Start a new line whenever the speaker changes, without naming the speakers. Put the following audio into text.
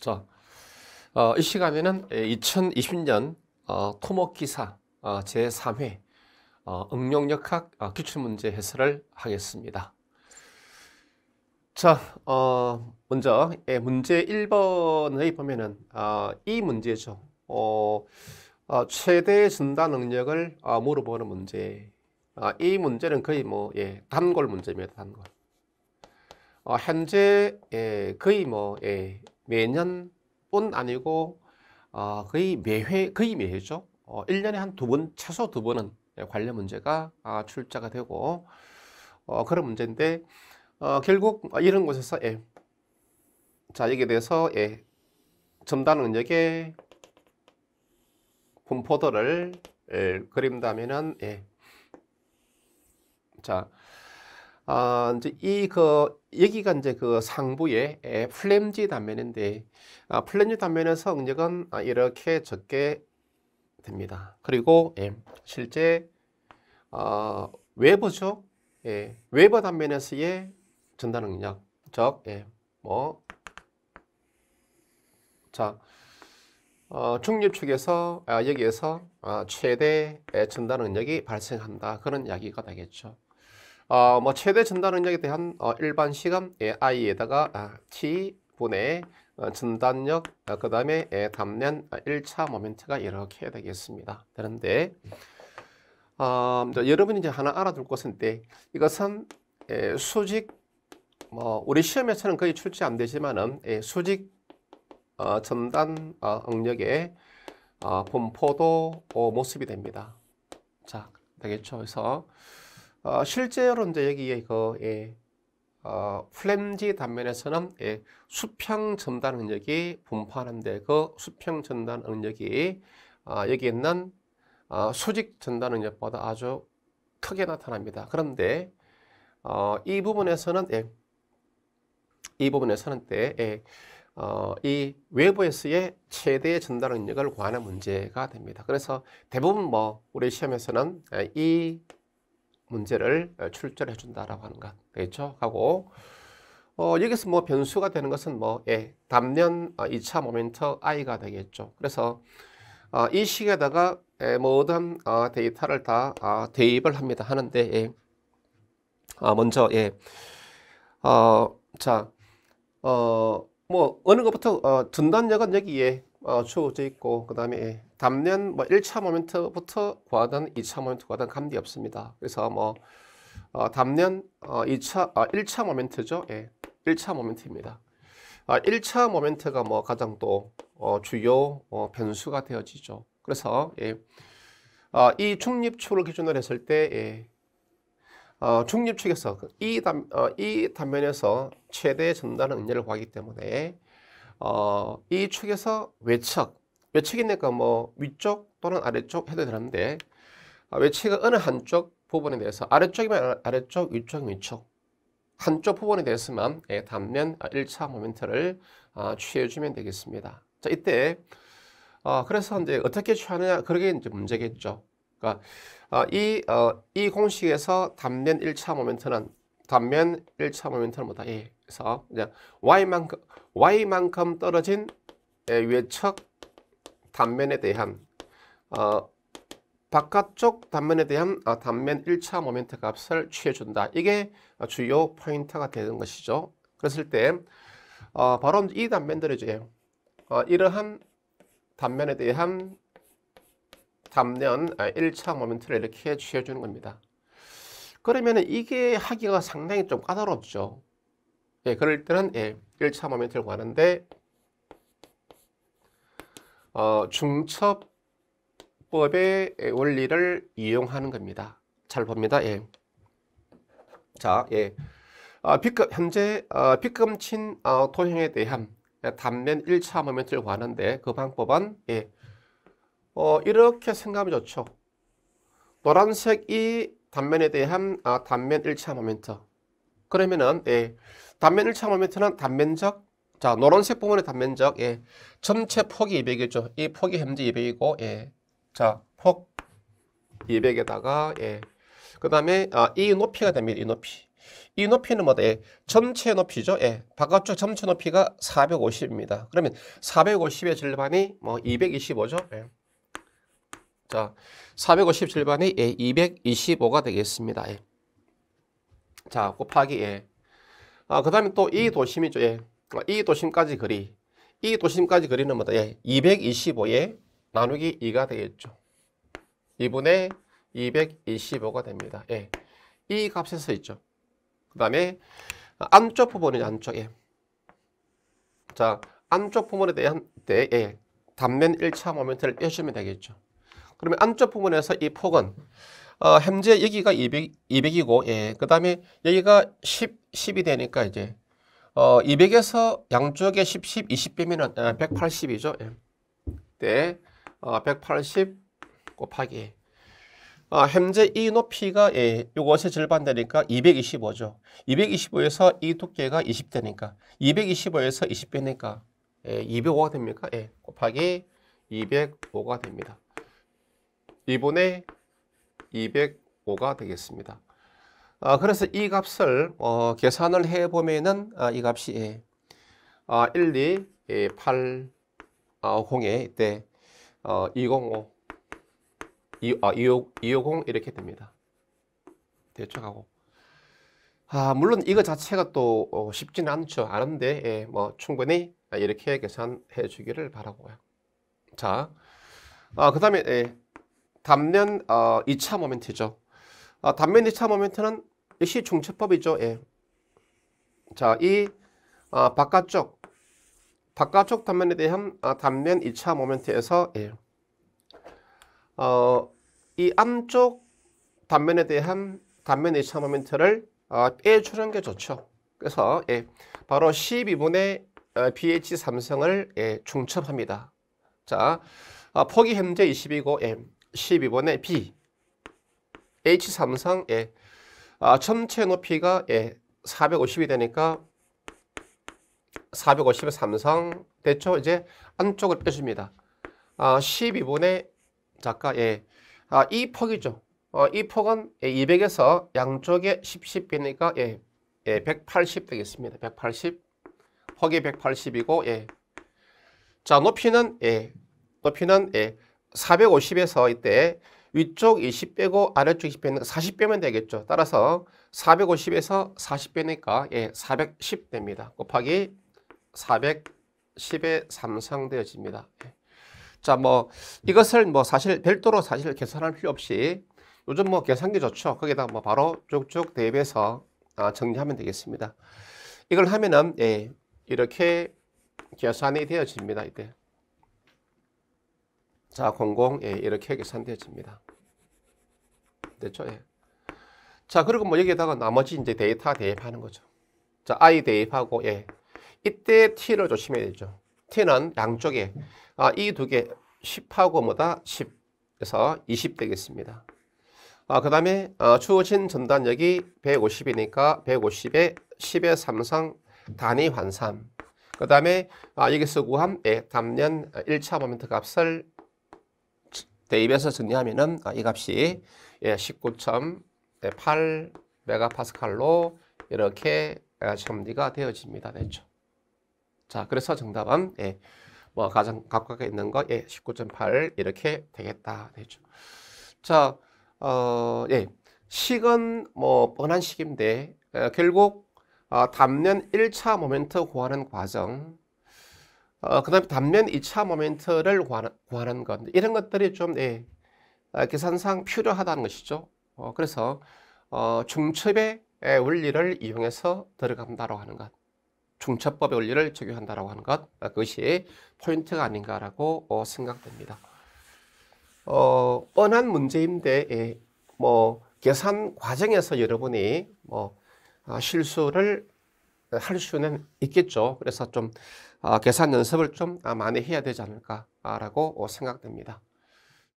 자, 어, 이 시간에는 2020년 예, 어, 토목기사 어, 제3회 어, 응용역학 어, 기출문제 해설을 하겠습니다. 자, 어, 먼저 예, 문제 1번의 보면은 어, 문제죠. 어, 어, 최대 진단 능력을 어, 물어보는 문제. 어, 이 문제는 거의 뭐 예, 단골 문제입니다. 단골. 어, 현재 예, 거의 뭐 예, 매년뿐 아니고 어, 거의 매회, 거의 매회죠. 어, 1년에 한 두 번, 최소 두 번은 예, 관련 문제가 아, 출제가 되고 어, 그런 문제인데 어, 결국 이런 곳에서 예. 자 여기에 대해서 예. 점단 응력의 분포도를 예, 그린다면은 예. 자 아, 이제 이 그 여기가 이제 그상부에 플랜지 단면인데 아, 플랜지 단면에서 응력은 아, 이렇게 적게 됩니다. 그리고 예, 실제 어, 외부죠. 예, 외부 단면에서의 전단 응력 즉, 예, 뭐, 자, 어, 중립 축에서 아, 여기에서 아, 최대 전단 응력이 발생한다 그런 이야기가 되겠죠. 어, 뭐 최대 전단 능력에 대한 어, 일반 시감 예, i에다가 아, t 분의 어, 전단력 어, 그 다음에 예, 담면 1차 아, 모멘트가 이렇게 되겠습니다. 되는데 어, 여러분이 이제 하나 알아둘 것은 데 이것은 예, 수직 뭐 우리 시험에서는 거의 출제 안 되지만은 예, 수직 어, 전단 어, 응력의 어, 분포도 어, 모습이 됩니다. 자 되겠죠. 그래서 어, 실제로 이제 여기에 그 예, 어, 플랜지 단면에서는 예, 수평 전단 응력이 분포하는데 그 수평 전단 응력이 어, 여기 있는 어, 수직 전단 응력보다 아주 크게 나타납니다. 그런데 어, 이 부분에서는 예, 이 부분에서는 때 예, 어, 이 외부에서의 최대 전달 능력을 구하는 문제가 됩니다. 그래서 대부분 뭐 우리 시험에서는 예, 이 문제를 어, 출제를 해준다라고 하는 것. 그렇죠? 하고, 어, 여기서 뭐 변수가 되는 것은 뭐, 예, 답년 2차 모멘트 i가 되겠죠. 그래서, 어, 이 식에다가 예, 모든 어, 데이터를 다 어, 대입을 합니다. 하는데, 예. 어, 먼저, 예. 어, 자, 어, 뭐, 어느 것부터, 어, 전단력은 여기에 예, 어, 추구돼 있고 그 다음에 담년뭐 1차 모멘트부터 구하던 2차 모멘트 구하든 감리 없습니다. 그래서 뭐 어, 답년 어, 2차, 아, 1차 모멘트죠. 예, 1차 모멘트입니다. 아, 1차 모멘트가 뭐 가장 또 어, 주요 어, 변수가 되어지죠. 그래서 예, 어, 이 중립축을 기준으로 했을 때 예, 어, 중립축에서 그 이, 단, 어, 이 단면에서 최대 전단 응리를 구하기 때문에 어, 이 축에서 외척외척이니까뭐 위쪽 또는 아래쪽 해도 되는데 아, 외측은 어느 한쪽 부분에 대해서 아래쪽이면 아, 아래쪽, 위쪽 위쪽 한쪽 부분에 대해서만 예, 단면 1차 아, 모멘트를 아, 취해주면 되겠습니다. 자, 이때 어, 그래서 이제 어떻게 취하느냐 그게 러 이제 문제겠죠. 그러니까 어, 이, 어, 이 공식에서 단면 1차 모멘트는 단면 1차 모멘트는 뭐다? 예. 그래서 이제 y만큼 y만큼 떨어진 외척 단면에 대한 어, 바깥쪽 단면에 대한 어, 단면 1차 모멘트 값을 취해준다. 이게 주요 포인트가 되는 것이죠. 그랬을 때 어, 바로 이 단면들이 이제 어, 이러한 단면에 대한 단면 1차 아, 모멘트를 이렇게 취해주는 겁니다. 그러면 이게 하기가 상당히 좀 까다롭죠. 예, 그럴 때는 예, 1차 모멘트를구 하는데 어, 중첩법의 원리를 이용하는 겁니다. 잘 봅니다. 예. 자, 예. 어, B급, 현재 어, B급 친 어, 도형에 대한 단면 1차 모멘트라고 하는데 그 방법은 예. 어, 이렇게 생각하면 좋죠. 노란색이 단면에 대한 아, 단면 1차 모멘트. 그러면은 예. 단면 1차 모멘트는 단면적 자 노란색 부분의 단면적 예 전체 폭이 200이죠 이 폭이 현재 200이고 예 자 폭 200에다가 예그 다음에 아, 이 높이가 됩니다 이 높이 이 높이는 뭐다? 예, 전체 높이죠. 예, 바깥쪽 전체 높이가 450입니다. 그러면 450의 절반이 뭐 225죠. 예. 자, 450 절반이 예, 225가 되겠습니다. 예. 자, 곱하기 예. 아, 그 다음에 또 이 도심이죠. 예. 아, 이 도심까지 거리. 이 도심까지 거리는 뭐다? 예. 225에 나누기 2가 되겠죠. 2분의 225가 됩니다. 예. 이 값에 서 있죠. 그 다음에 안쪽 부분이 안쪽. 예. 자, 안쪽 부분에 대한 때, 예. 단면 1차 모멘트를 빼주면 되겠죠. 그러면 안쪽 부분에서 이 폭은 어, 현재 여기가 200, 200이고 예, 그 다음에 여기가 10, 10이 되니까 이제 어, 200에서 양쪽에 10, 10, 20 빼면 180이죠. 네, 어, 180 곱하기 아, 현재 이 높이가 예, 요것의 절반 되니까 225죠. 225에서 이 두께가 20 되니까 225에서 20 빼니까 예, 205가 됩니까? 예, 곱하기 205가 됩니다. 2분의 205가 되겠습니다. 어, 그래서 이 값을 어, 계산을 해보면 아, 이 값이 예. 아, 1, 2, 2 8, 아, 0에 이때 어, 205, 2, 아, 0 250 이렇게 됩니다. 대충 하고. 아, 물론 이거 자체가 또 어, 쉽지는 않죠. 아는데 예, 뭐 충분히 이렇게 계산해 주기를 바라고요. 자, 아, 그 다음에 예, 담년 어, 2차 모멘트죠. 아, 단면 2차 모멘트는 역시 중첩법이죠 예. 자, 이 아, 바깥쪽 바깥쪽 단면에 대한 아, 단면 2차 모멘트에서 예. 어, 이 안쪽 단면에 대한 단면 2차 모멘트를 아, 빼주는 게 좋죠. 그래서 예, 바로 12분의 BH 어, 삼성을 예, 중첩합니다. 자, 아, 폭이 현재 20이고 M, 12번의 B. H3상 예. 아, 천체 높이가 예. 450이 되니까 450의 3상 대초 이제 안쪽을 빼줍니다. 아, 12분의 작가 예. 아, 이 폭이죠. 어, 이 폭은 200에서 예, 양쪽에 10, 10이니까 예. 예, 180 되겠습니다. 180. 폭이 180이고 예. 자, 높이는 예. 높이는 예. 450에서 이때 위쪽 20 빼고 아래쪽 20 빼는 40 빼면 되겠죠. 따라서 450에서 40 빼니까 예, 410 됩니다. 곱하기 410에 삼상되어집니다. 예. 자, 뭐 이것을 뭐 사실 별도로 사실 계산할 필요 없이 요즘 뭐 계산기 좋죠. 거기다뭐 바로 쭉쭉 대입해서 아, 정리하면 되겠습니다. 이걸 하면은 예, 이렇게 계산이 되어집니다. 이때. 자, 00, 예, 이렇게 계산되어집니다. 됐죠? 예. 자, 그리고 뭐 여기에다가 나머지 이제 데이터 대입하는 거죠. 자, i 대입하고, 예. 이때 t를 조심해야 되죠. t는 양쪽에, 아, 이 두 개, 10하고 뭐다? 10에서 20 되겠습니다. 아, 그 다음에 아, 어, 진 전단력이 150이니까 150에 10의 3상 단위 환산. 그 다음에 아, 여기서 구함 예, 담년 1차 모멘트 값을 대입해서 정리하면이 아, 값이 19.8 예, 메가파스칼로 이렇게 정리가 되어집니다. 됐죠? 자, 그래서 정답은 예, 뭐 가장 가깝게 있는 거 예, 19.8 이렇게 되겠다. 됐죠? 자, 어, 예, 식은 뭐 뻔한 식인데 어, 결국 어, 담년 1차 모멘트 구하는 과정 어, 그 다음에 단면 2차 모멘트를 구하는, 것. 이런 것들이 좀, 예, 아, 계산상 필요하다는 것이죠. 어, 그래서, 어, 중첩의 예, 원리를 이용해서 들어간다고 하는 것. 중첩법의 원리를 적용한다고 하는 것. 아, 그것이 포인트가 아닌가라고 어, 생각됩니다. 어, 뻔한 문제인데, 예, 뭐, 계산 과정에서 여러분이 뭐, 아, 실수를 할 수는 있겠죠. 그래서 좀, 아, 계산 연습을 좀 아, 많이 해야 되지 않을까라고 생각됩니다.